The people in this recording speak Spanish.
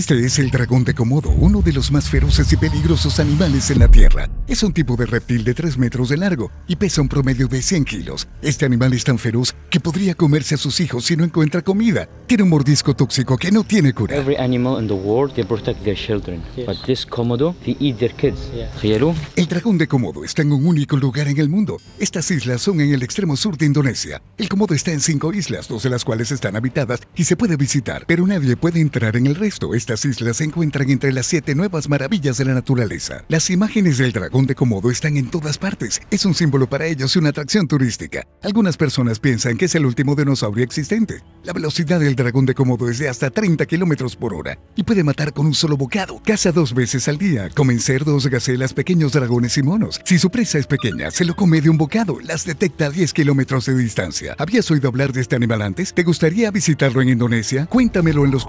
Este es el dragón de Komodo, uno de los más feroces y peligrosos animales en la Tierra. Es un tipo de reptil de 3 metros de largo y pesa un promedio de 100 kilos. Este animal es tan feroz que podría comerse a sus hijos si no encuentra comida. Tiene un mordisco tóxico que no tiene cura. Every animal in the world protect children, but this eat their kids. El dragón de Komodo está en un único lugar en el mundo. Estas islas son en el extremo sur de Indonesia. El Komodo está en cinco islas, dos de las cuales están habitadas y se puede visitar, pero nadie puede entrar en el resto. Este estas islas se encuentran entre las siete nuevas maravillas de la naturaleza. Las imágenes del dragón de Komodo están en todas partes. Es un símbolo para ellos y una atracción turística. Algunas personas piensan que es el último dinosaurio existente. La velocidad del dragón de Komodo es de hasta 30 kilómetros por hora y puede matar con un solo bocado. Caza dos veces al día. Comen cerdos, gacelas, pequeños dragones y monos. Si su presa es pequeña, se lo come de un bocado. Las detecta a 10 kilómetros de distancia. ¿Habías oído hablar de este animal antes? ¿Te gustaría visitarlo en Indonesia? Cuéntamelo en los